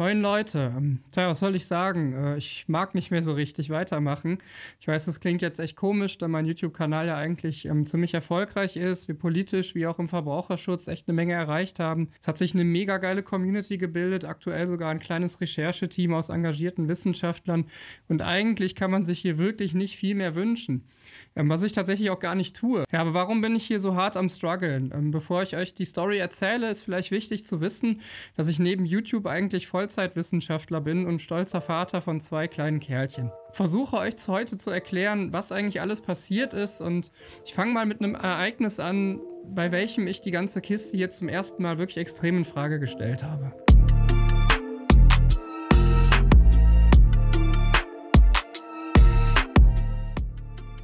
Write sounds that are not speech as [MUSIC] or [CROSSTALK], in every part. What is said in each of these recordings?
Moin Leute, ähm, tja, was soll ich sagen? Äh, ich mag nicht mehr so richtig weitermachen. Ich weiß, das klingt jetzt echt komisch, da mein YouTube-Kanal ja eigentlich ähm, ziemlich erfolgreich ist, wir politisch wie auch im Verbraucherschutz echt eine Menge erreicht haben. Es hat sich eine mega geile Community gebildet, aktuell sogar ein kleines Rechercheteam aus engagierten Wissenschaftlern und eigentlich kann man sich hier wirklich nicht viel mehr wünschen. Ähm, was ich tatsächlich auch gar nicht tue. Ja, aber warum bin ich hier so hart am Struggeln? Ähm, bevor ich euch die Story erzähle, ist vielleicht wichtig zu wissen, dass ich neben YouTube eigentlich Vollzeitwissenschaftler bin und stolzer Vater von zwei kleinen Kerlchen. Versuche euch heute zu erklären, was eigentlich alles passiert ist und ich fange mal mit einem Ereignis an, bei welchem ich die ganze Kiste hier zum ersten Mal wirklich extrem in Frage gestellt habe.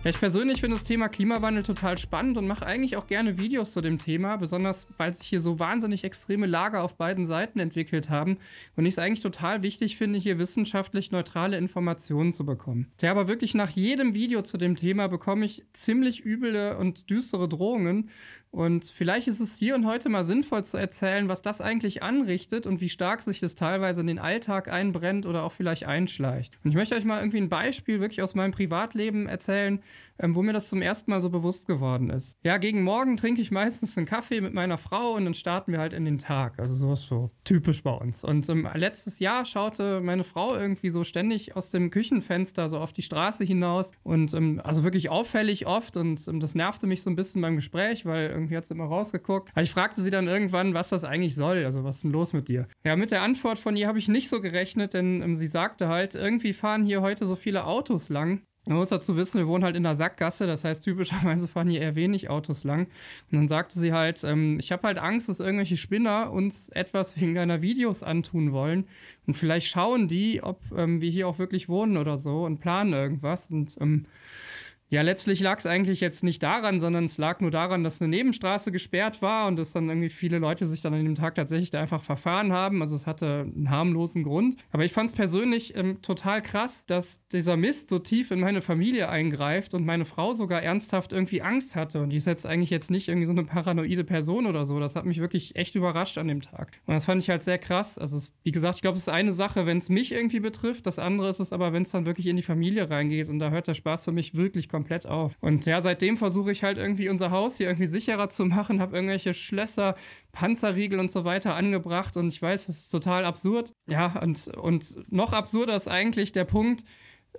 Ja, ich persönlich finde das Thema Klimawandel total spannend und mache eigentlich auch gerne Videos zu dem Thema, besonders weil sich hier so wahnsinnig extreme Lager auf beiden Seiten entwickelt haben und ich es eigentlich total wichtig finde, hier wissenschaftlich neutrale Informationen zu bekommen. Tja, aber wirklich nach jedem Video zu dem Thema bekomme ich ziemlich üble und düstere Drohungen und vielleicht ist es hier und heute mal sinnvoll zu erzählen, was das eigentlich anrichtet und wie stark sich das teilweise in den Alltag einbrennt oder auch vielleicht einschleicht. Und ich möchte euch mal irgendwie ein Beispiel wirklich aus meinem Privatleben erzählen, ähm, wo mir das zum ersten Mal so bewusst geworden ist. Ja, gegen Morgen trinke ich meistens einen Kaffee mit meiner Frau und dann starten wir halt in den Tag. Also sowas so typisch bei uns. Und ähm, letztes Jahr schaute meine Frau irgendwie so ständig aus dem Küchenfenster so auf die Straße hinaus und ähm, also wirklich auffällig oft und ähm, das nervte mich so ein bisschen beim Gespräch, weil irgendwie hat sie immer rausgeguckt. Aber ich fragte sie dann irgendwann, was das eigentlich soll. Also was ist denn los mit dir? Ja, mit der Antwort von ihr habe ich nicht so gerechnet, denn ähm, sie sagte halt, irgendwie fahren hier heute so viele Autos lang man muss dazu wissen, wir wohnen halt in der Sackgasse, das heißt, typischerweise fahren hier eher wenig Autos lang. Und dann sagte sie halt, ähm, ich habe halt Angst, dass irgendwelche Spinner uns etwas wegen deiner Videos antun wollen. Und vielleicht schauen die, ob ähm, wir hier auch wirklich wohnen oder so und planen irgendwas. Und ähm, ja, letztlich lag es eigentlich jetzt nicht daran, sondern es lag nur daran, dass eine Nebenstraße gesperrt war und dass dann irgendwie viele Leute sich dann an dem Tag tatsächlich da einfach verfahren haben. Also es hatte einen harmlosen Grund. Aber ich fand es persönlich ähm, total krass, dass dieser Mist so tief in meine Familie eingreift und meine Frau sogar ernsthaft irgendwie Angst hatte. Und die ist jetzt eigentlich jetzt nicht irgendwie so eine paranoide Person oder so. Das hat mich wirklich echt überrascht an dem Tag. Und das fand ich halt sehr krass. Also es, wie gesagt, ich glaube, es ist eine Sache, wenn es mich irgendwie betrifft. Das andere ist es aber, wenn es dann wirklich in die Familie reingeht. Und da hört der Spaß für mich wirklich komplett komplett auf. Und ja, seitdem versuche ich halt irgendwie unser Haus hier irgendwie sicherer zu machen, habe irgendwelche Schlösser, Panzerriegel und so weiter angebracht und ich weiß, das ist total absurd. Ja, und, und noch absurder ist eigentlich der Punkt,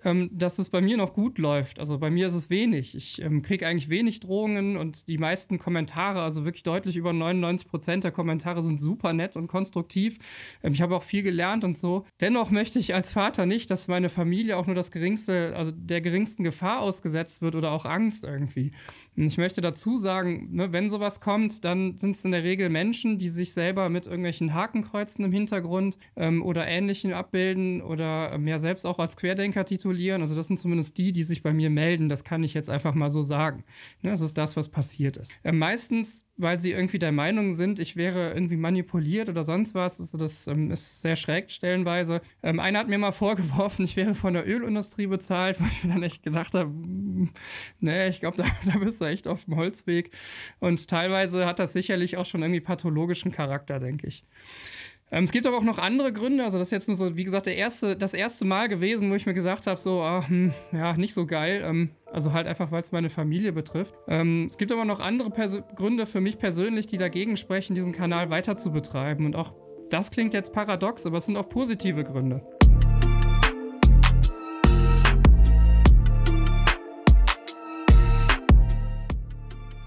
ähm, dass es bei mir noch gut läuft. Also bei mir ist es wenig. Ich ähm, kriege eigentlich wenig Drohungen und die meisten Kommentare, also wirklich deutlich über 99 Prozent der Kommentare sind super nett und konstruktiv. Ähm, ich habe auch viel gelernt und so. Dennoch möchte ich als Vater nicht, dass meine Familie auch nur das geringste, also der geringsten Gefahr ausgesetzt wird oder auch Angst irgendwie. Und ich möchte dazu sagen, ne, wenn sowas kommt, dann sind es in der Regel Menschen, die sich selber mit irgendwelchen Hakenkreuzen im Hintergrund ähm, oder Ähnlichem abbilden oder ähm, ja selbst auch als Querdenker titulieren. Also das sind zumindest die, die sich bei mir melden. Das kann ich jetzt einfach mal so sagen. Ne, das ist das, was passiert ist. Ähm, meistens weil sie irgendwie der Meinung sind, ich wäre irgendwie manipuliert oder sonst was. Also das ähm, ist sehr schräg stellenweise. Ähm, einer hat mir mal [LAUGHS] vorgeworfen, ich wäre von der Ölindustrie bezahlt, [LAUGHS] weil ich mir dann echt gedacht habe, hm, nee, ich glaube, [LAUGHS] da, da bist du echt auf dem Holzweg. Und teilweise hat das sicherlich auch schon irgendwie pathologischen Charakter, denke ich ähm, es gibt aber auch noch andere Gründe. Also, das ist jetzt nur so, wie gesagt, der erste, das erste Mal gewesen, wo ich mir gesagt habe, so, ah, hm, ja, nicht so geil. Ähm, also halt einfach, weil es meine Familie betrifft. Ähm, es gibt aber noch andere Pers Gründe für mich persönlich, die dagegen sprechen, diesen Kanal weiter zu betreiben. Und auch das klingt jetzt paradox, aber es sind auch positive Gründe.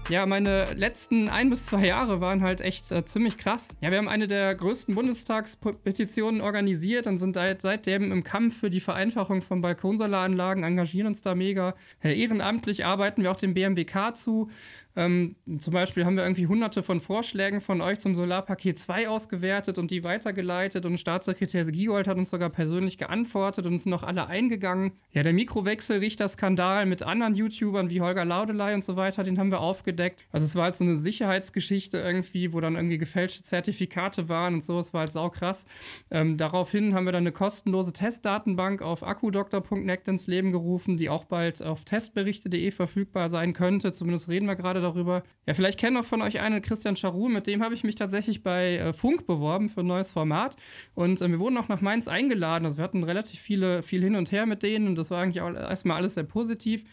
Ja, meine letzten ein bis zwei Jahre waren halt echt äh, ziemlich krass. Ja, wir haben eine der größten Bundestagspetitionen organisiert und sind halt seitdem im Kampf für die Vereinfachung von Balkonsolaranlagen, engagieren uns da mega. Ja, äh, ehrenamtlich arbeiten wir auch dem BMWK zu. Ähm, zum Beispiel haben wir irgendwie hunderte von Vorschlägen von euch zum Solarpaket 2 ausgewertet und die weitergeleitet und Staatssekretär Giegold hat uns sogar persönlich geantwortet und sind noch alle eingegangen. Ja, der Mikrowechselrichter-Skandal mit anderen YouTubern wie Holger Laudelei und so weiter, den haben wir aufgedeckt aufgedeckt. Also es war halt so eine Sicherheitsgeschichte irgendwie, wo dann irgendwie gefälschte Zertifikate waren und so. Es war halt saukrass. Ähm, daraufhin haben wir dann eine kostenlose Testdatenbank auf akkudoktor.net ins Leben gerufen, die auch bald auf testberichte.de verfügbar sein könnte. Zumindest reden wir gerade darüber. Ja, vielleicht kennen auch von euch einen Christian Charu. Mit dem habe ich mich tatsächlich bei äh, Funk beworben für ein neues Format. Und äh, wir wurden auch nach Mainz eingeladen. Also wir hatten relativ viele, viel hin und her mit denen und das war eigentlich auch erstmal alles sehr positiv.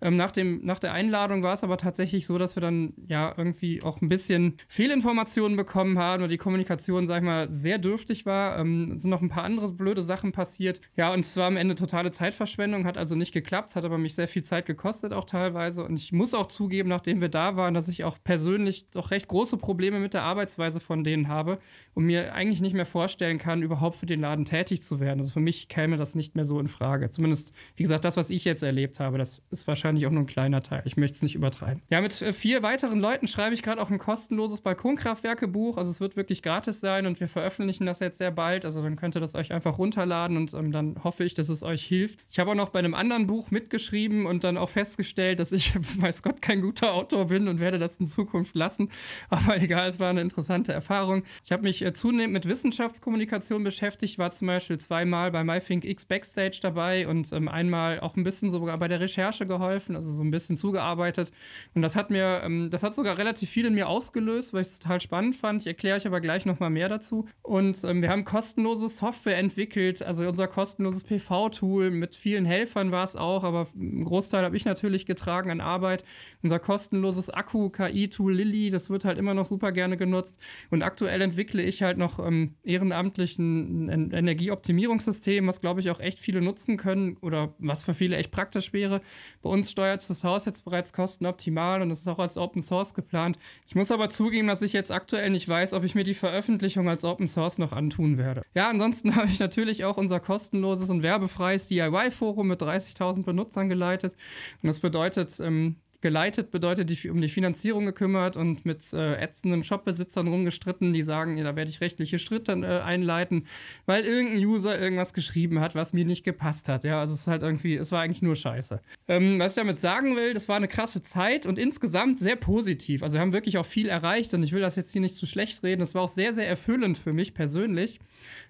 Ähm, nach, dem, nach der Einladung war es aber tatsächlich so, dass wir dann ja irgendwie auch ein bisschen Fehlinformationen bekommen haben oder die Kommunikation, sag ich mal, sehr dürftig war. Ähm, sind noch ein paar andere blöde Sachen passiert. Ja, und zwar am Ende totale Zeitverschwendung, hat also nicht geklappt, hat aber mich sehr viel Zeit gekostet auch teilweise. Und ich muss auch zugeben, nachdem wir da waren, dass ich auch persönlich doch recht große Probleme mit der Arbeitsweise von denen habe und mir eigentlich nicht mehr vorstellen kann, überhaupt für den Laden tätig zu werden. Also für mich käme das nicht mehr so in Frage. Zumindest, wie gesagt, das, was ich jetzt erlebt habe, das ist wahrscheinlich auch nur ein kleiner Teil. Ich möchte es nicht übertreiben. Ja, mit äh, vier weiteren Leuten schreibe ich gerade auch ein kostenloses Balkonkraftwerkebuch. Also es wird wirklich gratis sein und wir veröffentlichen das jetzt sehr bald. Also dann könnt ihr das euch einfach runterladen und ähm, dann hoffe ich, dass es euch hilft. Ich habe auch noch bei einem anderen Buch mitgeschrieben und dann auch festgestellt, dass ich, [LAUGHS] weiß Gott, kein guter Autor bin und werde das in Zukunft lassen. [LAUGHS] Aber egal, es war eine interessante Erfahrung. Ich habe mich äh, zunehmend mit Wissenschaftskommunikation beschäftigt, war zum Beispiel zweimal bei MyThink X Backstage dabei und ähm, einmal auch ein bisschen sogar bei der Recherche geholfen, also so ein bisschen zugearbeitet. Und das hat mir ähm, das hat sogar relativ viel in mir ausgelöst, weil ich es total spannend fand. Ich erkläre euch aber gleich nochmal mehr dazu. Und ähm, wir haben kostenlose Software entwickelt, also unser kostenloses PV-Tool. Mit vielen Helfern war es auch, aber einen Großteil habe ich natürlich getragen an Arbeit. Unser kostenloses Akku-KI-Tool Lilly, das wird halt immer noch super gerne genutzt. Und aktuell entwickle ich halt noch ähm, ehrenamtlich ein, ein Energieoptimierungssystem, was glaube ich auch echt viele nutzen können oder was für viele echt praktisch wäre. Bei uns steuert das Haus jetzt bereits kostenoptimal und das ist auch auch als Open Source geplant. Ich muss aber zugeben, dass ich jetzt aktuell nicht weiß, ob ich mir die Veröffentlichung als Open Source noch antun werde. Ja, ansonsten [LAUGHS] habe ich natürlich auch unser kostenloses und werbefreies DIY-Forum mit 30.000 Benutzern geleitet. Und das bedeutet, ähm, geleitet bedeutet, die, um die Finanzierung gekümmert und mit äh, ätzenden Shopbesitzern rumgestritten, die sagen, ja, da werde ich rechtliche Schritte äh, einleiten, weil irgendein User irgendwas geschrieben hat, was mir nicht gepasst hat. Ja, also es ist halt irgendwie, es war eigentlich nur Scheiße. Ähm, was ich damit sagen will, das war eine krasse Zeit und insgesamt sehr positiv. Also wir haben wirklich auch viel erreicht und ich will das jetzt hier nicht zu schlecht reden. Es war auch sehr, sehr erfüllend für mich persönlich.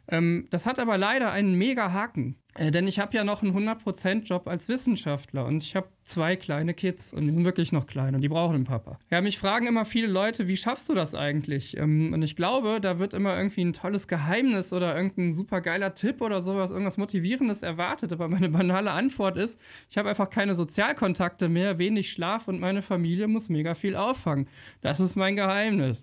Ähm, das hat aber leider einen mega Haken. Äh, denn ich habe ja noch einen 100%-Job als Wissenschaftler und ich habe zwei kleine Kids und die sind wirklich noch klein und die brauchen einen Papa. Ja, mich fragen immer viele Leute, wie schaffst du das eigentlich? Ähm, und ich glaube, da wird immer irgendwie ein tolles Geheimnis oder irgendein super geiler Tipp oder sowas, irgendwas Motivierendes erwartet. Aber meine banale Antwort ist, ich habe einfach keine Sozialkontakte mehr, wenig Schlaf und meine Familie muss mega viel auffangen. Das ist mein Geheimnis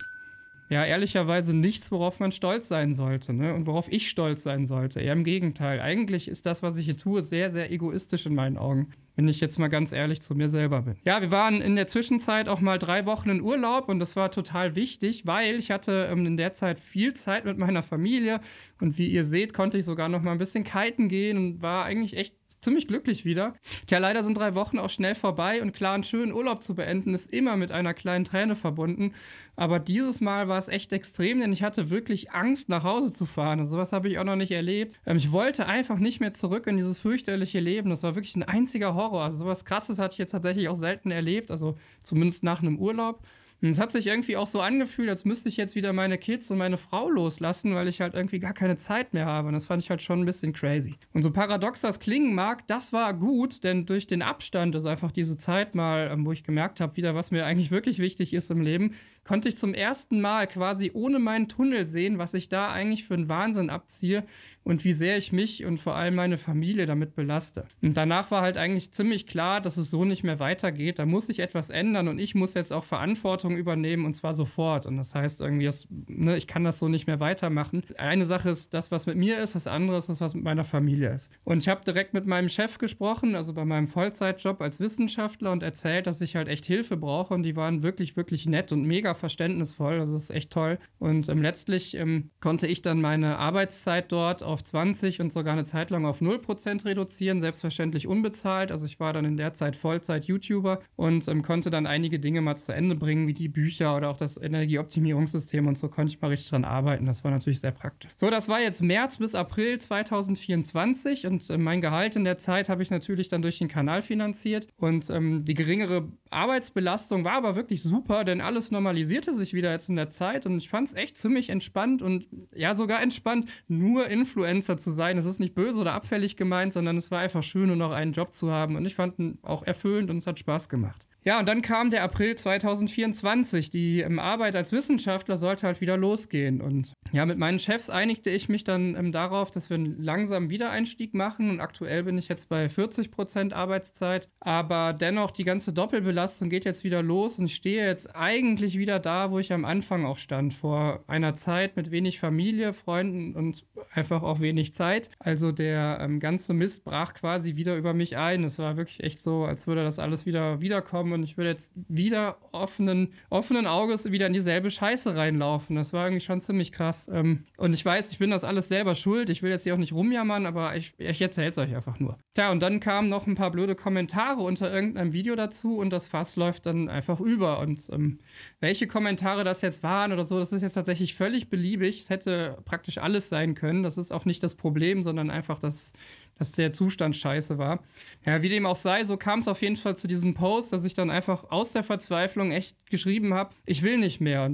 ja ehrlicherweise nichts, worauf man stolz sein sollte ne? und worauf ich stolz sein sollte. Eher im Gegenteil. Eigentlich ist das, was ich hier tue, sehr, sehr egoistisch in meinen Augen, wenn ich jetzt mal ganz ehrlich zu mir selber bin. Ja, wir waren in der Zwischenzeit auch mal drei Wochen in Urlaub und das war total wichtig, weil ich hatte ähm, in der Zeit viel Zeit mit meiner Familie und wie ihr seht, konnte ich sogar noch mal ein bisschen kiten gehen und war eigentlich echt ziemlich glücklich wieder. Tja, leider sind drei Wochen auch schnell vorbei und klar, einen schönen Urlaub zu beenden, ist immer mit einer kleinen Träne verbunden. Aber dieses Mal war es echt extrem, denn ich hatte wirklich Angst, nach Hause zu fahren. Und sowas habe ich auch noch nicht erlebt. Ähm, ich wollte einfach nicht mehr zurück in dieses fürchterliche Leben. Das war wirklich ein einziger Horror. Also sowas Krasses hatte ich jetzt tatsächlich auch selten erlebt, also zumindest nach einem Urlaub. Und es hat sich irgendwie auch so angefühlt, als müsste ich jetzt wieder meine Kids und meine Frau loslassen, weil ich halt irgendwie gar keine Zeit mehr habe. Und das fand ich halt schon ein bisschen crazy. Und so paradox das klingen mag, das war gut, denn durch den Abstand ist einfach diese Zeit mal, ähm, wo ich gemerkt habe, wieder was mir eigentlich wirklich wichtig ist im Leben, konnte ich zum ersten Mal quasi ohne meinen Tunnel sehen, was ich da eigentlich für einen Wahnsinn abziehe und wie sehr ich mich und vor allem meine Familie damit belaste. Und danach war halt eigentlich ziemlich klar, dass es so nicht mehr weitergeht. Da muss ich etwas ändern und ich muss jetzt auch Verantwortung übernehmen und zwar sofort. Und das heißt irgendwie, das, ne, ich kann das so nicht mehr weitermachen. Eine Sache ist das, was mit mir ist, das andere ist das, was mit meiner Familie ist. Und ich habe direkt mit meinem Chef gesprochen, also bei meinem Vollzeitjob als Wissenschaftler und erzählt, dass ich halt echt Hilfe brauche und die waren wirklich, wirklich nett und mega verständnisvoll. Also das ist echt toll. Und ähm, letztlich ähm, konnte ich dann meine Arbeitszeit dort auch auf 20 und sogar eine Zeit lang auf 0% reduzieren, selbstverständlich unbezahlt. Also ich war dann in der Zeit Vollzeit-YouTuber und ähm, konnte dann einige Dinge mal zu Ende bringen, wie die Bücher oder auch das Energieoptimierungssystem und so konnte ich mal richtig dran arbeiten. Das war natürlich sehr praktisch. So, das war jetzt März bis April 2024 und äh, mein Gehalt in der Zeit habe ich natürlich dann durch den Kanal finanziert und ähm, die geringere Arbeitsbelastung war aber wirklich super, denn alles normalisierte sich wieder jetzt in der Zeit und ich fand es echt ziemlich entspannt und ja, sogar entspannt, nur Influencer Influencer zu sein. Es ist nicht böse oder abfällig gemeint, sondern es war einfach schön, nur noch einen Job zu haben. Und ich fand ihn auch erfüllend und es hat Spaß gemacht. Ja, und dann kam der April 2024. Die ähm, Arbeit als Wissenschaftler sollte halt wieder losgehen. Und ja, mit meinen Chefs einigte ich mich dann ähm, darauf, dass wir einen langsamen Wiedereinstieg machen. Und aktuell bin ich jetzt bei 40 Prozent Arbeitszeit. Aber dennoch, die ganze Doppelbelastung geht jetzt wieder los und ich stehe jetzt eigentlich wieder da, wo ich am Anfang auch stand. Vor einer Zeit mit wenig Familie, Freunden und einfach auch wenig Zeit. Also der ähm, ganze Mist brach quasi wieder über mich ein. Es war wirklich echt so, als würde das alles wieder wiederkommen und ich will jetzt wieder offenen, offenen Auges wieder in dieselbe Scheiße reinlaufen. Das war eigentlich schon ziemlich krass. Ähm, und ich weiß, ich bin das alles selber schuld. Ich will jetzt hier auch nicht rumjammern, aber ich, ich erzähl's euch einfach nur. Tja, und dann kamen noch ein paar blöde Kommentare unter irgendeinem Video dazu und das Fass läuft dann einfach über. Und ähm, welche Kommentare das jetzt waren oder so, das ist jetzt tatsächlich völlig beliebig. Es hätte praktisch alles sein können. Das ist auch nicht das Problem, sondern einfach das dass der Zustand scheiße war. Ja, wie dem auch sei, so kam es auf jeden Fall zu diesem Post, dass ich dann einfach aus der Verzweiflung echt geschrieben habe, ich will nicht mehr.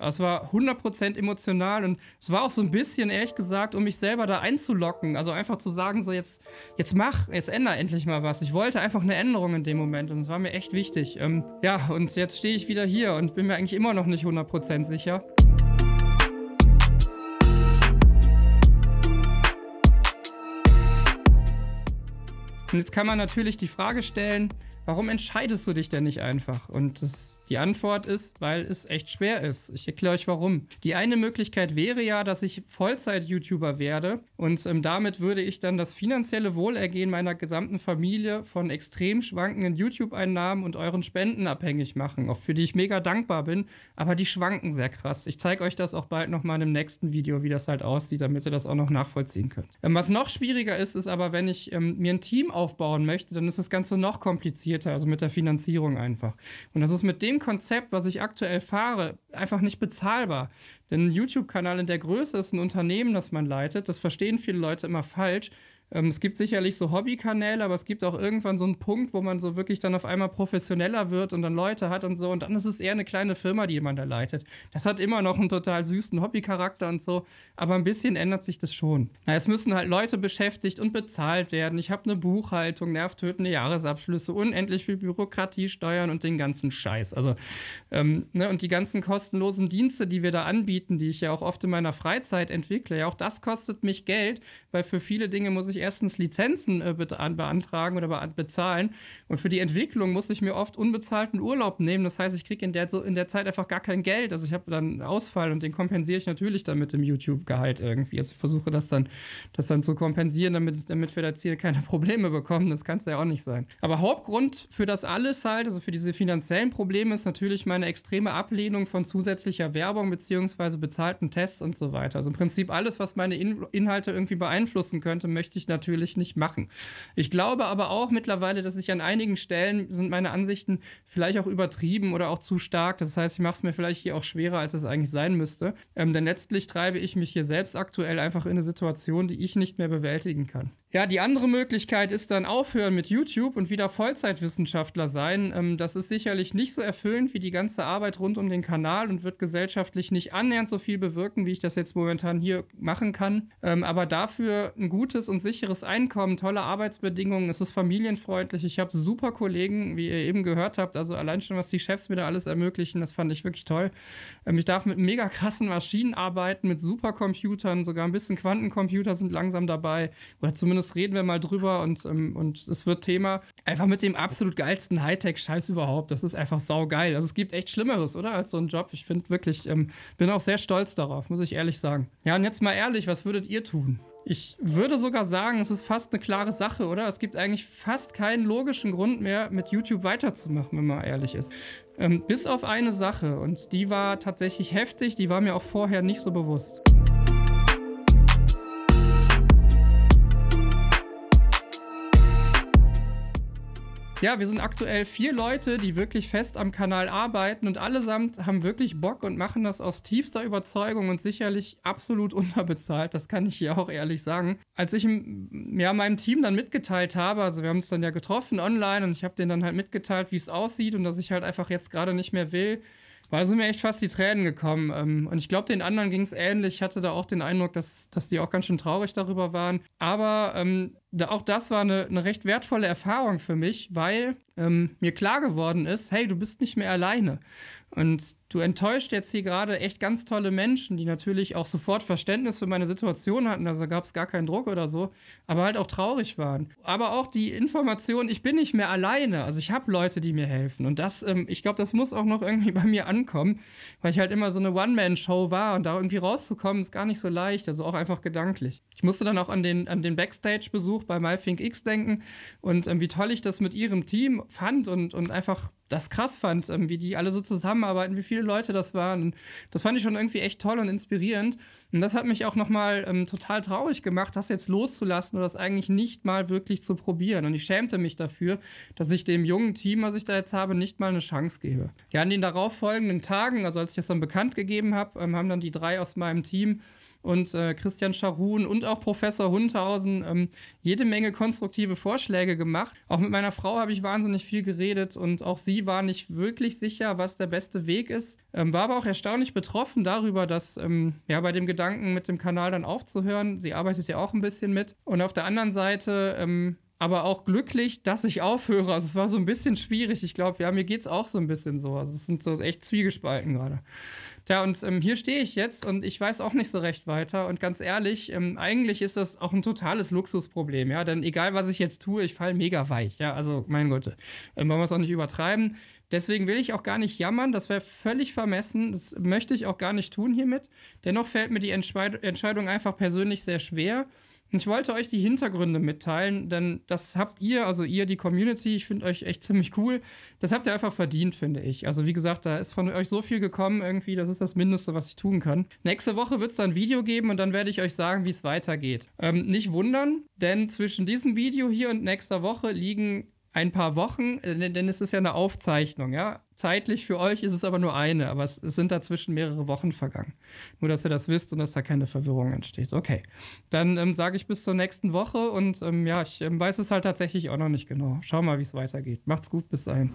Es war 100% emotional und es war auch so ein bisschen, ehrlich gesagt, um mich selber da einzulocken. Also einfach zu sagen, so jetzt, jetzt mach, jetzt änder endlich mal was. Ich wollte einfach eine Änderung in dem Moment und es war mir echt wichtig. Ähm, ja, und jetzt stehe ich wieder hier und bin mir eigentlich immer noch nicht 100% sicher. Und jetzt kann man natürlich die Frage stellen, warum entscheidest du dich denn nicht einfach? Und das, die Antwort ist, weil es echt schwer ist. Ich erkläre euch warum. Die eine Möglichkeit wäre ja, dass ich Vollzeit-YouTuber werde und ähm, damit würde ich dann das finanzielle Wohlergehen meiner gesamten Familie von extrem schwankenden YouTube-Einnahmen und euren Spenden abhängig machen, auch für die ich mega dankbar bin, aber die schwanken sehr krass. Ich zeige euch das auch bald nochmal in im nächsten Video, wie das halt aussieht, damit ihr das auch noch nachvollziehen könnt. Ähm, was noch schwieriger ist, ist aber, wenn ich ähm, mir ein Team aufbauen möchte, dann ist das Ganze noch komplizierter orientierter, also mit der Finanzierung einfach. Und das ist mit dem Konzept, was ich aktuell fahre, einfach nicht bezahlbar. Denn ein YouTube-Kanal in der Größe ist ein Unternehmen, das man leitet. Das verstehen viele Leute immer falsch. Ähm, es gibt sicherlich so Hobbykanäle, aber es gibt auch irgendwann so einen Punkt, wo man so wirklich dann auf einmal professioneller wird und dann Leute hat und so. Und dann ist es eher eine kleine Firma, die jemand da leitet. Das hat immer noch einen total süßen Hobbycharakter und so, aber ein bisschen ändert sich das schon. Na, es müssen halt Leute beschäftigt und bezahlt werden. Ich habe eine Buchhaltung, nervtötende Jahresabschlüsse, unendlich viel Bürokratie, Steuern und den ganzen Scheiß. Also, ähm, ne, und die ganzen kostenlosen Dienste, die wir da anbieten, die ich ja auch oft in meiner Freizeit entwickle, ja, auch das kostet mich Geld, weil für viele Dinge muss ich erstens Lizenzen äh, beantragen oder be bezahlen. Und für die Entwicklung muss ich mir oft unbezahlten Urlaub nehmen. Das heißt, ich kriege in der, so in der Zeit einfach gar kein Geld. Also ich habe dann einen Ausfall und den kompensiere ich natürlich dann mit dem YouTube-Gehalt irgendwie. Also ich versuche das dann, das dann zu kompensieren, damit, damit wir da hier keine [LAUGHS] Probleme bekommen. Das kann es ja auch nicht sein. Aber Hauptgrund für das alles halt, also für diese finanziellen Probleme, ist natürlich meine extreme Ablehnung von zusätzlicher Werbung bzw. bezahlten Tests und so weiter. Also im Prinzip alles, was meine in Inhalte irgendwie beeinflussen könnte, möchte ich natürlich nicht machen. Ich glaube aber auch mittlerweile, dass ich an einigen Stellen sind meine Ansichten vielleicht auch übertrieben oder auch zu stark. Das heißt, ich mache es mir vielleicht hier auch schwerer, als es eigentlich sein müsste. Ähm, denn letztlich treibe ich mich hier selbst aktuell einfach in eine Situation, die ich nicht mehr bewältigen kann. Ja, die andere Möglichkeit ist dann aufhören mit YouTube und wieder Vollzeitwissenschaftler sein. Ähm, das ist sicherlich nicht so erfüllend wie die ganze Arbeit rund um den Kanal und wird gesellschaftlich nicht annähernd so viel bewirken, wie ich das jetzt momentan hier machen kann. Ähm, aber dafür ein gutes und sicheres Einkommen, tolle Arbeitsbedingungen, es ist familienfreundlich. Ich habe super Kollegen, wie ihr eben gehört habt. Also allein schon, was die Chefs mir da alles ermöglichen, das fand ich wirklich toll. Ähm, ich darf mit mega krassen Maschinen arbeiten, mit Supercomputern, sogar ein bisschen Quantencomputer sind langsam dabei. Oder zumindest das reden wir mal drüber und, ähm, und es wird Thema. Einfach mit dem absolut geilsten Hightech-Scheiß überhaupt. Das ist einfach saugeil. Also es gibt echt Schlimmeres, oder? Als so ein Job. Ich finde wirklich, ähm, bin auch sehr stolz darauf, muss ich ehrlich sagen. Ja, und jetzt mal ehrlich, was würdet ihr tun? Ich würde sogar sagen, es ist fast eine klare Sache, oder? Es gibt eigentlich fast keinen logischen Grund mehr, mit YouTube weiterzumachen, wenn man ehrlich ist. Ähm, bis auf eine Sache und die war tatsächlich heftig, die war mir auch vorher nicht so bewusst. Ja, wir sind aktuell vier Leute, die wirklich fest am Kanal arbeiten und allesamt haben wirklich Bock und machen das aus tiefster Überzeugung und sicherlich absolut [LAUGHS] unterbezahlt. Das kann ich hier auch ehrlich sagen. Als ich ja, meinem Team dann mitgeteilt habe, also wir haben es dann ja getroffen online und ich habe denen dann halt mitgeteilt, wie es aussieht und dass ich halt einfach jetzt gerade nicht mehr will, weil sind mir echt fast die Tränen gekommen. Ähm, und ich glaube, den anderen ging es ähnlich. Ich hatte da auch den Eindruck, dass, dass die auch ganz schön traurig darüber waren. Aber ähm, auch das war eine, eine, recht wertvolle Erfahrung für mich, weil ähm, mir klar geworden ist, hey, du bist nicht mehr alleine. Und du enttäuscht jetzt hier gerade echt ganz tolle Menschen, die natürlich auch sofort Verständnis für meine Situation hatten, also gab es gar keinen Druck oder so, aber halt auch traurig waren. Aber auch die Information, ich bin nicht mehr alleine, also ich habe Leute, die mir helfen. Und das, ähm, ich glaube, das muss auch noch irgendwie [LAUGHS] bei mir ankommen, weil ich halt immer so eine One-Man-Show war und da irgendwie rauszukommen ist gar nicht so leicht, also auch einfach gedanklich. Ich musste dann auch an den, an den Backstage-Besuch bei MyFinkX denken und ähm, wie toll ich das mit ihrem Team fand und, und einfach das krass fand, ähm, wie die alle so zusammenarbeiten, wie viele Leute das waren. Und das fand ich schon irgendwie echt toll und inspirierend. Und das hat mich auch nochmal ähm, total traurig gemacht, das jetzt loszulassen oder das eigentlich nicht mal wirklich zu probieren. Und ich schämte mich dafür, dass ich dem jungen Team, was ich da jetzt habe, nicht mal eine Chance gebe. Ja, an den darauffolgenden Tagen, also als ich das dann bekannt gegeben habe, ähm, haben dann die drei aus meinem Team und äh, Christian Scharun und auch Professor Hundhausen ähm, jede Menge konstruktive Vorschläge gemacht. Auch mit meiner Frau habe ich wahnsinnig viel geredet und auch sie war nicht wirklich sicher, was der beste Weg ist. Ähm, war aber auch erstaunlich betroffen darüber, dass ähm, ja bei dem Gedanken mit dem Kanal dann aufzuhören. Sie arbeitet ja auch ein bisschen mit. Und auf der anderen Seite ähm, aber auch glücklich, dass ich aufhöre. Also es war so ein bisschen schwierig. Ich glaube, ja, mir geht es auch so ein bisschen so. Also es sind so echt Zwiegespalten gerade. Tja, und ähm, hier stehe ich jetzt und ich weiß auch nicht so recht weiter. Und ganz ehrlich, ähm, eigentlich ist das auch ein totales Luxusproblem, ja. Denn egal, was ich jetzt tue, ich falle mega weich, ja. Also, mein Gott, ähm, wollen wir es auch nicht übertreiben. Deswegen will ich auch gar nicht jammern, das wäre völlig vermessen, das möchte ich auch gar nicht tun hiermit. Dennoch fällt mir die Entscheid Entscheidung einfach persönlich sehr schwer. Ich wollte euch die Hintergründe mitteilen, denn das habt ihr, also ihr, die Community, ich finde euch echt ziemlich cool. Das habt ihr einfach verdient, finde ich. Also wie gesagt, da ist von euch so viel gekommen irgendwie, das ist das Mindeste, was ich tun kann. Nächste Woche wird es dann ein Video geben und dann werde ich euch sagen, wie es weitergeht. Ähm, nicht wundern, denn zwischen diesem Video hier und nächster Woche liegen ein paar Wochen, äh, denn, es ist ja eine Aufzeichnung, ja. Zeitlich für euch ist es aber nur eine, aber es, es, sind dazwischen mehrere Wochen vergangen. Nur, dass ihr das wisst und dass da keine Verwirrung entsteht. Okay, dann ähm, sage ich bis zur nächsten Woche und ähm, ja, ich ähm, weiß es halt tatsächlich auch noch nicht genau. Schau mal, wie es weitergeht. Macht's gut, bis dahin.